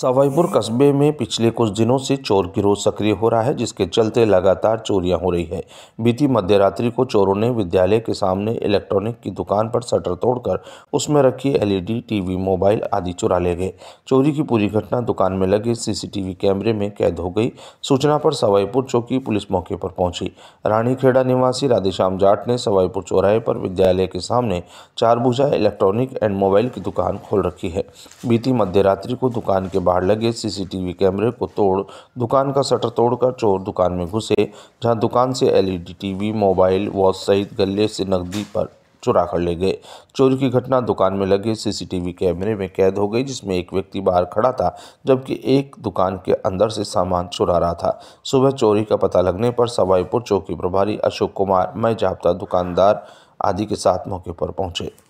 सवाईपुर कस्बे में पिछले कुछ दिनों से चोर गिरोह सक्रिय हो रहा है जिसके चलते लगातार चोरियां हो रही है बीती मध्य रात्रि को चोरों ने विद्यालय के सामने इलेक्ट्रॉनिक की दुकान पर शटर तोड़कर उसमें रखी एलईडी टीवी मोबाइल आदि चुरा ले गए चोरी की पूरी घटना दुकान में लगे सीसीटीवी कैमरे में कैद हो गई सूचना पर सवाईपुर चौकी पुलिस मौके पर पहुंची रानीखेड़ा निवासी राधेश्याम जाट ने सवाईपुर चौराहे पर विद्यालय के सामने चारभुजा इलेक्ट्रॉनिक एंड मोबाइल की दुकान खोल रखी है बीती मध्य रात्रि को दुकान के बाहर लगे सीसीटीवी कैमरे को तोड़ दुकान का शटर तोड़कर चोर दुकान में घुसे जहां दुकान से एलईडी टीवी मोबाइल वॉच सहित गले से नकदी पर चुरा कर ले गए चोरी की घटना दुकान में लगे सीसीटीवी कैमरे में कैद हो गई जिसमें एक व्यक्ति बाहर खड़ा था जबकि एक दुकान के अंदर से सामान चुरा रहा था सुबह चोरी का पता लगने पर सवाईपुर चौकी प्रभारी अशोक कुमार मैं जाप्ता दुकानदार आदि के साथ मौके पर पहुंचे